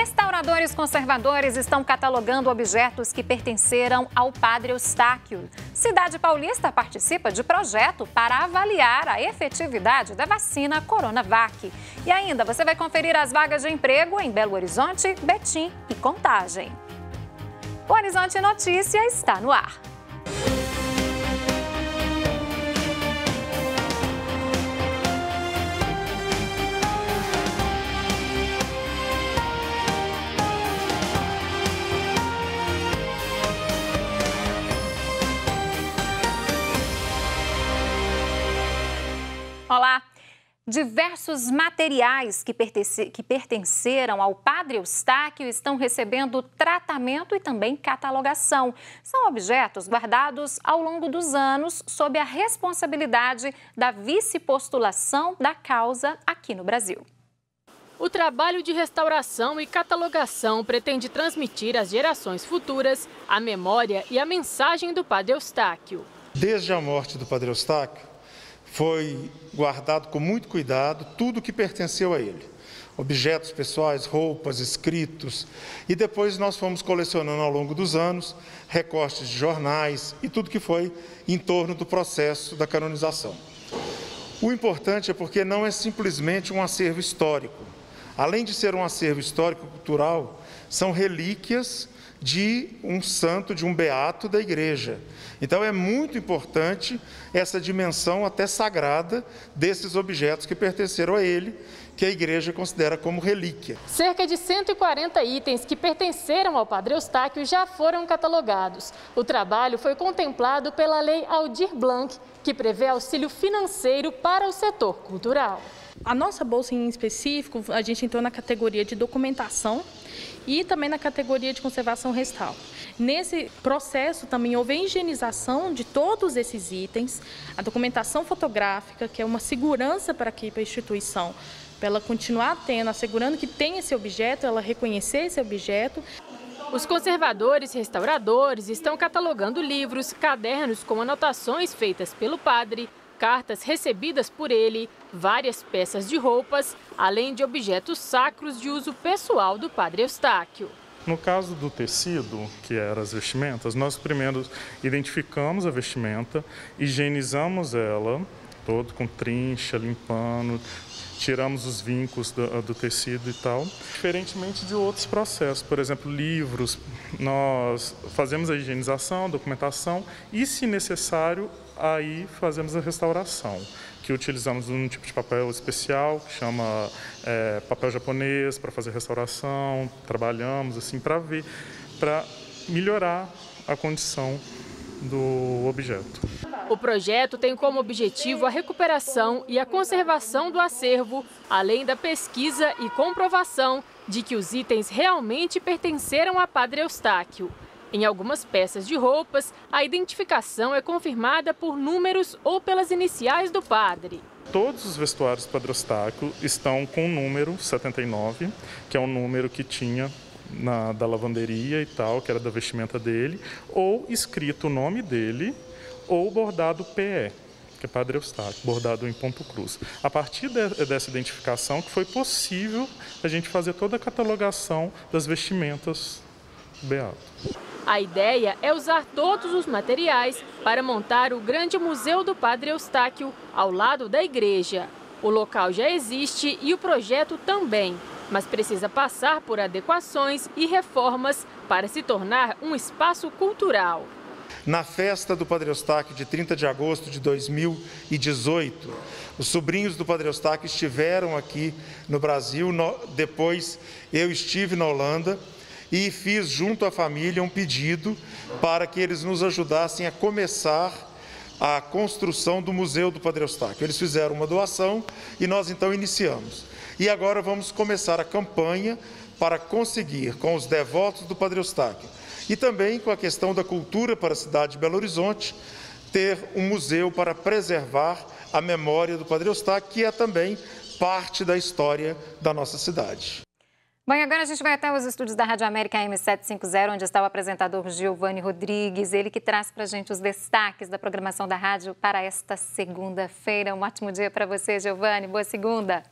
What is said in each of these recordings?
Restauradores conservadores estão catalogando objetos que pertenceram ao padre Eustáquio. Cidade Paulista participa de projeto para avaliar a efetividade da vacina Coronavac. E ainda você vai conferir as vagas de emprego em Belo Horizonte, Betim e Contagem. O Horizonte Notícia está no ar. Diversos materiais que, pertence, que pertenceram ao padre Eustáquio estão recebendo tratamento e também catalogação. São objetos guardados ao longo dos anos sob a responsabilidade da vice-postulação da causa aqui no Brasil. O trabalho de restauração e catalogação pretende transmitir às gerações futuras a memória e a mensagem do padre Eustáquio. Desde a morte do padre Eustáquio, foi guardado com muito cuidado tudo que pertenceu a ele. Objetos pessoais, roupas, escritos. E depois nós fomos colecionando ao longo dos anos recortes de jornais e tudo que foi em torno do processo da canonização. O importante é porque não é simplesmente um acervo histórico. Além de ser um acervo histórico-cultural, são relíquias de um santo, de um beato da igreja. Então é muito importante essa dimensão até sagrada desses objetos que pertenceram a ele, que a igreja considera como relíquia. Cerca de 140 itens que pertenceram ao Padre Eustáquio já foram catalogados. O trabalho foi contemplado pela Lei Aldir Blanc, que prevê auxílio financeiro para o setor cultural. A nossa bolsa em específico, a gente entrou na categoria de documentação e também na categoria de conservação restal. Nesse processo também houve a higienização de todos esses itens, a documentação fotográfica, que é uma segurança para aqui para a instituição, para ela continuar tendo, assegurando que tem esse objeto, ela reconhecer esse objeto. Os conservadores e restauradores estão catalogando livros, cadernos com anotações feitas pelo padre cartas recebidas por ele, várias peças de roupas, além de objetos sacros de uso pessoal do padre Eustáquio. No caso do tecido, que eram as vestimentas, nós primeiro identificamos a vestimenta, higienizamos ela, todo com trincha, limpando, tiramos os vincos do, do, tecido e tal. Diferentemente de outros processos, por exemplo, livros, nós fazemos a higienização, documentação e, se necessário, aí fazemos a restauração, que utilizamos um tipo de papel especial que chama é, papel japonês para fazer restauração. Trabalhamos assim para ver, para melhorar a condição do objeto. O projeto tem como objetivo a recuperação e a conservação do acervo, além da pesquisa e comprovação de que os itens realmente pertenceram a Padre Eustáquio. Em algumas peças de roupas, a identificação é confirmada por números ou pelas iniciais do padre. Todos os vestuários Padrostáculo estão com o número 79, que é o um número que tinha na, da lavanderia e tal, que era da vestimenta dele, ou escrito o nome dele, ou bordado PE, que é Padre Eustáquio, bordado em ponto cruz. A partir de, dessa identificação que foi possível a gente fazer toda a catalogação das vestimentas do Beato. A ideia é usar todos os materiais para montar o grande Museu do Padre Eustáquio ao lado da igreja. O local já existe e o projeto também, mas precisa passar por adequações e reformas para se tornar um espaço cultural. Na festa do Padre Eustáquio de 30 de agosto de 2018, os sobrinhos do Padre Eustáquio estiveram aqui no Brasil, depois eu estive na Holanda e fiz junto à família um pedido para que eles nos ajudassem a começar a construção do Museu do Padre Eustáquio. Eles fizeram uma doação e nós então iniciamos. E agora vamos começar a campanha para conseguir, com os devotos do Padre Eustáquio e também com a questão da cultura para a cidade de Belo Horizonte, ter um museu para preservar a memória do Padre Eustáquio, que é também parte da história da nossa cidade. Bom, e agora a gente vai até os estúdios da Rádio América M750, onde está o apresentador Giovanni Rodrigues, ele que traz para a gente os destaques da programação da rádio para esta segunda-feira. Um ótimo dia para você, Giovanni. Boa segunda.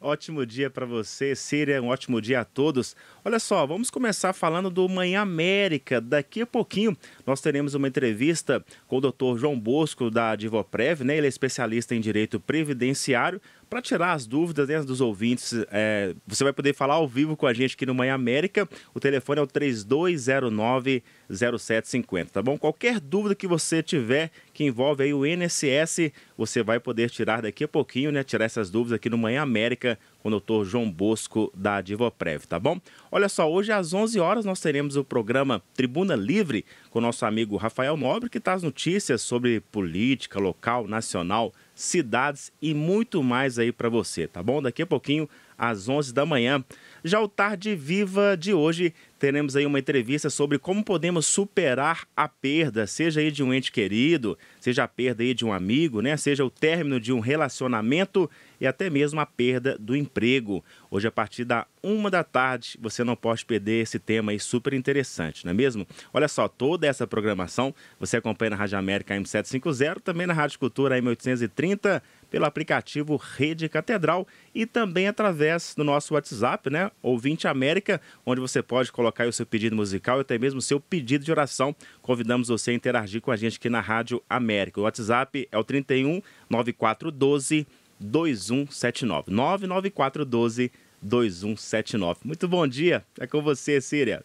Ótimo dia para você, Síria. Um ótimo dia a todos. Olha só, vamos começar falando do Manhã América. Daqui a pouquinho nós teremos uma entrevista com o Dr. João Bosco da Divoprev, né? Ele é especialista em direito previdenciário para tirar as dúvidas né, dos ouvintes. É, você vai poder falar ao vivo com a gente aqui no Manhã América. O telefone é o 3209-0750, tá bom? Qualquer dúvida que você tiver que envolve aí o INSS, você vai poder tirar daqui a pouquinho, né? Tirar essas dúvidas aqui no Manhã América com o doutor João Bosco da Divoprev, tá bom? Olha só, hoje às 11 horas nós teremos o programa Tribuna Livre com o nosso amigo Rafael Nobre, que traz notícias sobre política local, nacional, nacional cidades e muito mais aí para você, tá bom? Daqui a pouquinho às 11 da manhã. Já o Tarde Viva de hoje, teremos aí uma entrevista sobre como podemos superar a perda, seja aí de um ente querido, seja a perda aí de um amigo, né? Seja o término de um relacionamento e até mesmo a perda do emprego. Hoje, a partir da uma da tarde, você não pode perder esse tema aí super interessante, não é mesmo? Olha só, toda essa programação você acompanha na Rádio América M750, também na Rádio Cultura M830 pelo aplicativo Rede Catedral e também através do nosso WhatsApp, né? Ouvinte América, onde você pode colocar o seu pedido musical e até mesmo o seu pedido de oração. Convidamos você a interagir com a gente aqui na Rádio América. O WhatsApp é o 31 9412 2179. 99412 2179. Muito bom dia. É com você, Síria.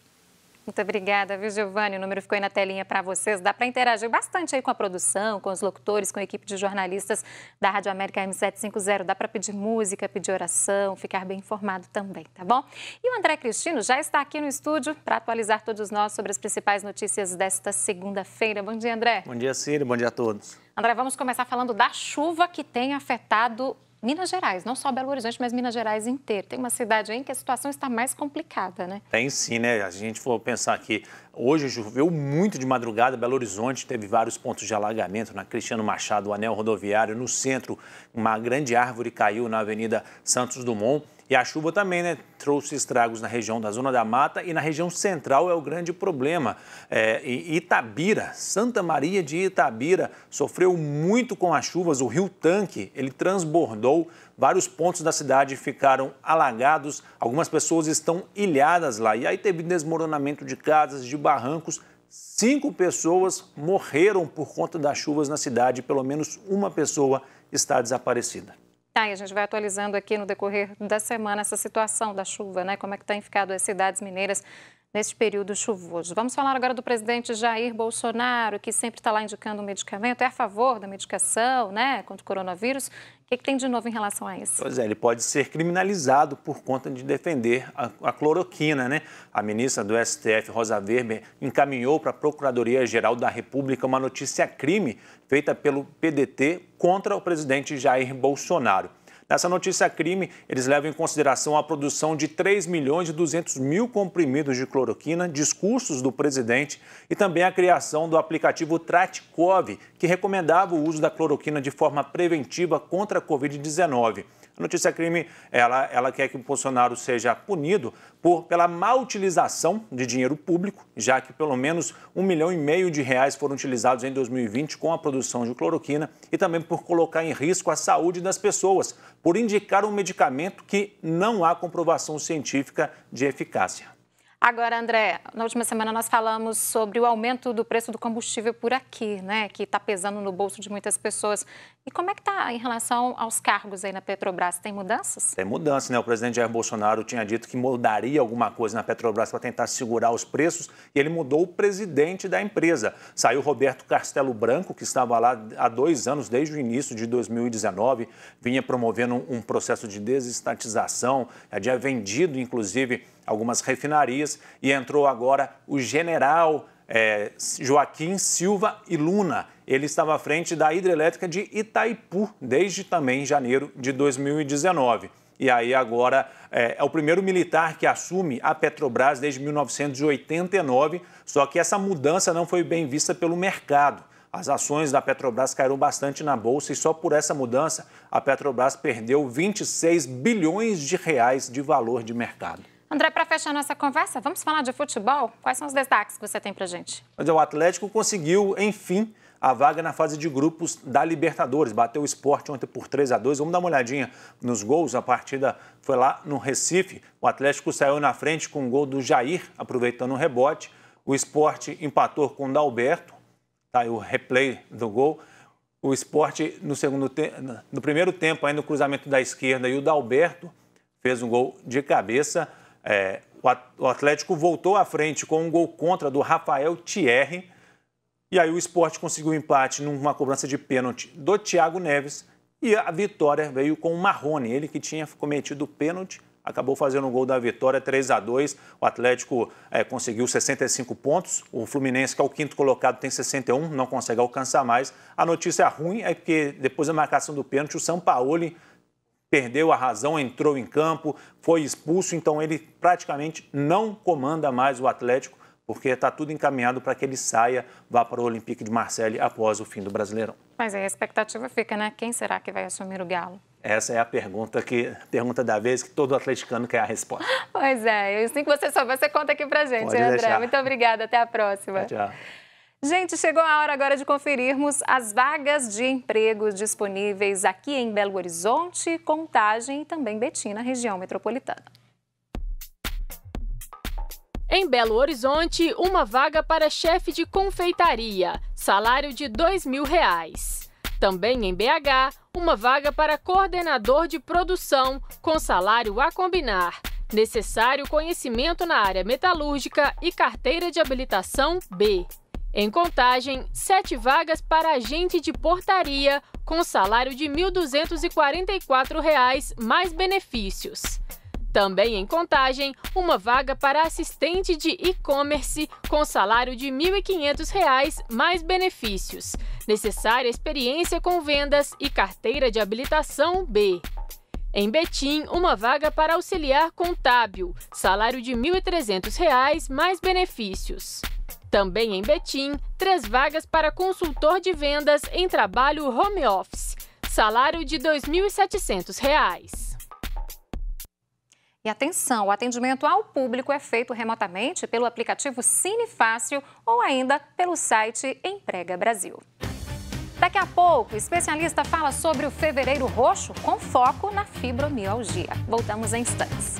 Muito obrigada, viu, Giovanni? O número ficou aí na telinha para vocês. Dá para interagir bastante aí com a produção, com os locutores, com a equipe de jornalistas da Rádio América M750. Dá para pedir música, pedir oração, ficar bem informado também, tá bom? E o André Cristino já está aqui no estúdio para atualizar todos nós sobre as principais notícias desta segunda-feira. Bom dia, André. Bom dia, Círio. Bom dia a todos. André, vamos começar falando da chuva que tem afetado Minas Gerais, não só Belo Horizonte, mas Minas Gerais inteiro. Tem uma cidade aí em que a situação está mais complicada, né? Tem sim, né? A gente for pensar aqui, Hoje choveu muito de madrugada, Belo Horizonte teve vários pontos de alagamento na Cristiano Machado, o anel rodoviário, no centro, uma grande árvore caiu na Avenida Santos Dumont. E a chuva também né, trouxe estragos na região da Zona da Mata e na região central é o grande problema. É, Itabira, Santa Maria de Itabira, sofreu muito com as chuvas. O rio Tanque, ele transbordou vários pontos da cidade ficaram alagados, algumas pessoas estão ilhadas lá. E aí teve desmoronamento de casas, de barrancos. Cinco pessoas morreram por conta das chuvas na cidade, pelo menos uma pessoa está desaparecida. Tá, e a gente vai atualizando aqui no decorrer da semana essa situação da chuva, né? Como é que tem ficado as cidades mineiras nesse período chuvoso. Vamos falar agora do presidente Jair Bolsonaro, que sempre está lá indicando o medicamento, é a favor da medicação né, contra o coronavírus. O que, que, tem de novo em relação a isso? Pois é, ele pode ser criminalizado por conta de defender a, a cloroquina. Né? A ministra do STF, Rosa Weber, encaminhou para a Procuradoria-Geral da República uma notícia crime feita pelo PDT contra o presidente Jair Bolsonaro. Nessa notícia crime, eles levam em consideração a produção de 3 milhões e 200 mil comprimidos de cloroquina, discursos do presidente e também a criação do aplicativo Tratkov, que recomendava o uso da cloroquina de forma preventiva contra a Covid-19. Notícia Crime, ela, ela quer que o Bolsonaro seja punido por, pela má utilização de dinheiro público, já que pelo menos um milhão e meio de reais foram utilizados em 2020 com a produção de cloroquina e também por colocar em risco a saúde das pessoas, por indicar um medicamento que não há comprovação científica de eficácia. Agora, André, na última semana nós falamos sobre o aumento do preço do combustível por aqui, né? Que está pesando no bolso de muitas pessoas. E como é que está em relação aos cargos aí na Petrobras? Tem mudanças? Tem mudança, né? O presidente Jair Bolsonaro tinha dito que mudaria alguma coisa na Petrobras para tentar segurar os preços e ele mudou o presidente da empresa. Saiu Roberto Castelo Branco, que estava lá há dois anos, desde o início de 2019, vinha promovendo um processo de desestatização, já tinha vendido, inclusive, algumas refinarias, e entrou agora o general é, Joaquim Silva e Luna. Ele estava à frente da hidrelétrica de Itaipu desde também janeiro de 2019. E aí agora é, é, o primeiro militar que assume a Petrobras desde 1989, só que essa mudança não foi bem vista pelo mercado. As ações da Petrobras caíram bastante na bolsa e só por essa mudança a Petrobras perdeu 26 bilhões de reais de valor de mercado. André, para fechar nossa conversa, vamos falar de futebol? Quais são os destaques que você tem para gente? É, o Atlético conseguiu, enfim, a vaga na fase de grupos da Libertadores. Bateu o esporte ontem por 3 a 2 Vamos dar uma olhadinha nos gols. A partida foi lá no Recife. O Atlético saiu na frente com o um gol do Jair, aproveitando o rebote. O esporte empatou com o Dalberto. Tá aí o replay do gol. O esporte, no, segundo te... no primeiro tempo, ainda no cruzamento da esquerda, e o Dalberto fez um gol de cabeça. É, o Atlético voltou à frente com um gol contra do Rafael Thierry. E aí o esporte conseguiu empate numa cobrança de pênalti do Thiago Neves. E a vitória veio com o Marrone, ele que tinha cometido o pênalti acabou fazendo o gol da vitória, 3 a 2 O Atlético é, conseguiu 65 pontos. O Fluminense, que é o quinto colocado, tem 61, não consegue alcançar mais. A notícia ruim é que depois da marcação do pênalti, o São Paulo perdeu a razão, entrou em campo, foi expulso, então ele praticamente não comanda mais o Atlético, porque está tudo encaminhado para que ele saia, vá para o Olympique de Marseille após o fim do Brasileirão. Mas aí a expectativa fica, né? Quem será que vai assumir o Galo? Essa é a pergunta que pergunta da vez que todo atleticano quer a resposta. Pois é, e assim que você só você conta aqui pra gente, Pode André. Deixar. Muito obrigada, até a próxima. Tchau. tchau. Gente, chegou a hora agora de conferirmos as vagas de emprego disponíveis aqui em Belo Horizonte, Contagem e também Betim, na região metropolitana. Em Belo Horizonte, uma vaga para chefe de confeitaria, salário de R$ 2.000. Também em BH, uma vaga para coordenador de produção, com salário a combinar, necessário conhecimento na área metalúrgica e carteira de habilitação B. Em contagem, sete vagas para agente de portaria, com salário de R$ 1.244 reais, mais benefícios. Também em contagem, uma vaga para assistente de e-commerce com salário de R$ 1.500 mais benefícios, necessária experiência com vendas e carteira de habilitação B. Em Betim, uma vaga para auxiliar contábil, salário de R$ 1.300 mais benefícios. Também em Betim, três vagas para consultor de vendas em trabalho home office. Salário de R$ 2.700. E atenção, o atendimento ao público é feito remotamente pelo aplicativo Cinefácil ou ainda pelo site Emprega Brasil. Daqui a pouco, o especialista fala sobre o fevereiro roxo com foco na fibromialgia. Voltamos em instantes.